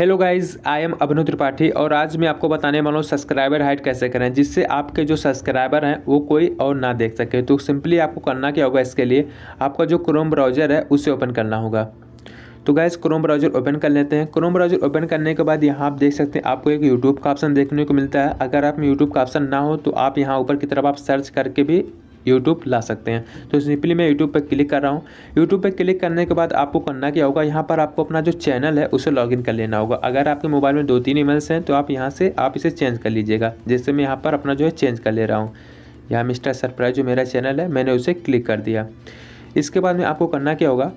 hello guys I am Abhinav Tripathi और आज मैं आपको बताने वाला हूँ सब्सक्राइबर हाइट कैसे करें जिससे आपके जो सब्सक्राइबर हैं वो कोई और ना देख सके तो सिंपली आपको करना क्या होगा इसके लिए आपका जो क्रोम ब्राउज़र है उसे ओपन करना होगा तो गाइस क्रोम ब्राउज़र ओपन कर लेते हैं क्रोम ब्राउज़र ओपन करने के बाद यहाँ आप देख सकते हैं आपको एक यूट्यूब का ऑप्शन देखने को मिलता है अगर आप यूट्यूब का ऑप्शन ना हो तो आप यहाँ ऊपर की तरफ आप सर्च करके भी यूट्यूब ला सकते हैं तो सिंपली मैं यूट्यूब पर क्लिक कर रहा हूँ यूट्यूब पर क्लिक करने के बाद आपको करना क्या होगा यहाँ पर आपको अपना जो चैनल है उसे लॉगिन कर लेना होगा अगर आपके मोबाइल में दो तीन ईमेल्स हैं तो आप यहाँ से आप इसे चेंज कर लीजिएगा जैसे मैं यहाँ पर अपना जो है चेंज कर ले रहा हूँ यहाँ मिस्टर सरप्राइज जो मेरा चैनल है मैंने उसे क्लिक कर दिया इसके बाद में आपको करना क्या होगा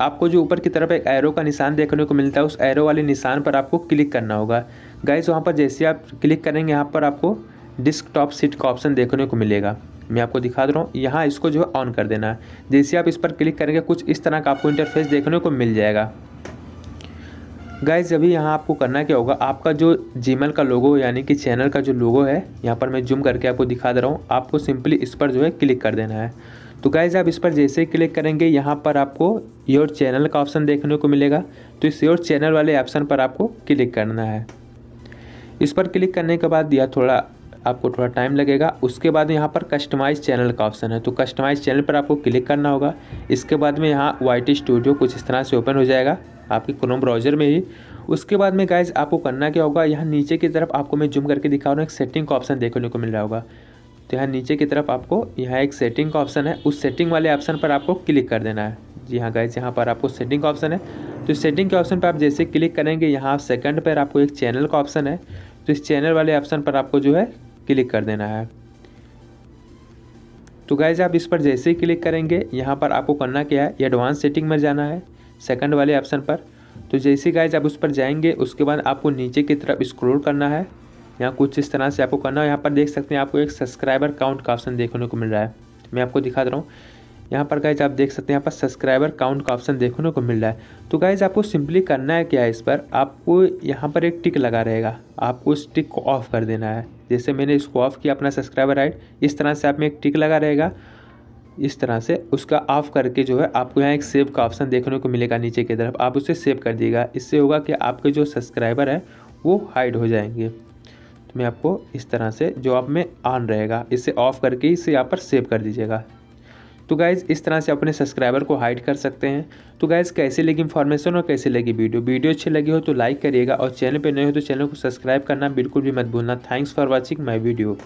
आपको जो ऊपर की तरफ एक एरो का निशान देखने को मिलता है उस एरो वाले निशान पर आपको क्लिक करना होगा गाइस वहाँ पर जैसे आप क्लिक करेंगे यहाँ पर आपको डिस्क टॉप सीट का ऑप्शन देखने को मिलेगा मैं आपको दिखा दे रहा हूँ यहाँ इसको जो है ऑन कर देना है जैसे आप इस पर क्लिक करेंगे कुछ इस तरह का आपको इंटरफेस देखने को मिल जाएगा गाइज अभी यहाँ आपको करना क्या होगा आपका जो जीमेल का लोगो यानी कि चैनल का जो लोगो है यहाँ पर मैं जूम करके आपको दिखा दे रहा हूँ आपको सिंपली इस पर जो है क्लिक कर देना है तो गाइज आप इस पर जैसे ही क्लिक करेंगे यहाँ पर आपको योर चैनल का ऑप्शन देखने को मिलेगा तो इस योर चैनल वाले ऑप्शन पर आपको क्लिक करना है इस पर क्लिक करने के बाद यह थोड़ा आपको थोड़ा टाइम लगेगा उसके बाद यहाँ पर कस्टमाइज चैनल का ऑप्शन है तो कस्टमाइज चैनल पर आपको क्लिक करना होगा इसके बाद में यहाँ वाई स्टूडियो कुछ इस तरह से ओपन हो जाएगा आपके क्रोम ब्राउजर में ही उसके बाद में गाइज आपको करना क्या होगा यहाँ नीचे की तरफ आपको मैं जूम करके दिखा रहा हूँ एक सेटिंग का ऑप्शन देखने को मिल रहा होगा तो यहाँ नीचे की तरफ आपको यहाँ एक सेटिंग का ऑप्शन है उस सेटिंग वाले ऑप्शन पर आपको क्लिक कर देना है जी हाँ गाइज यहाँ पर आपको सेटिंग का ऑप्शन है तो सेटिंग के ऑप्शन पर आप जैसे क्लिक करेंगे यहाँ सेकंड पर आपको एक चैनल का ऑप्शन है तो इस चैनल वाले ऑप्शन पर आपको जो है क्लिक कर देना है तो गाइज आप इस पर जैसे ही क्लिक करेंगे यहाँ पर आपको करना क्या है एडवांस सेटिंग में जाना है सेकंड वाले ऑप्शन पर तो जैसे गाइज आप उस पर जाएंगे उसके बाद आपको नीचे की तरफ स्क्रॉल करना है यहाँ कुछ इस तरह से आपको करना है यहाँ पर देख सकते हैं आपको एक सब्सक्राइबर काउंट का ऑप्शन देखने को मिल रहा है मैं आपको दिखा दे रहा हूँ यहाँ पर गाइज आप देख सकते हैं यहाँ पर सब्सक्राइबर काउंट का ऑप्शन देखने को मिल रहा है तो गाइज आपको सिंपली करना है क्या है इस पर आपको यहाँ पर एक टिक लगा रहेगा आपको उस टिक को ऑफ कर देना है जैसे मैंने इसको ऑफ किया अपना सब्सक्राइबर राइट इस तरह से आप में एक टिक लगा रहेगा इस तरह से उसका ऑफ करके जो है आपको यहाँ एक सेव का ऑप्शन देखने को मिलेगा नीचे की तरफ आप उसे सेव कर दिएगा इससे होगा कि आपके जो सब्सक्राइबर है वो हाइड हो जाएंगे तो मैं आपको इस तरह से जो आप में ऑन रहेगा इसे ऑफ करके इसे यहाँ पर सेव कर दीजिएगा तो गाइज़ इस तरह से अपने सब्सक्राइबर को हाइड कर सकते हैं तो गाइज़ कैसे लगी इन्फॉर्मेशन और कैसे लगी वीडियो वीडियो अच्छी लगी हो तो लाइक करिएगा और चैनल पर नए हो तो चैनल को सब्सक्राइब करना बिल्कुल भी मत भूलना thanks for watching my video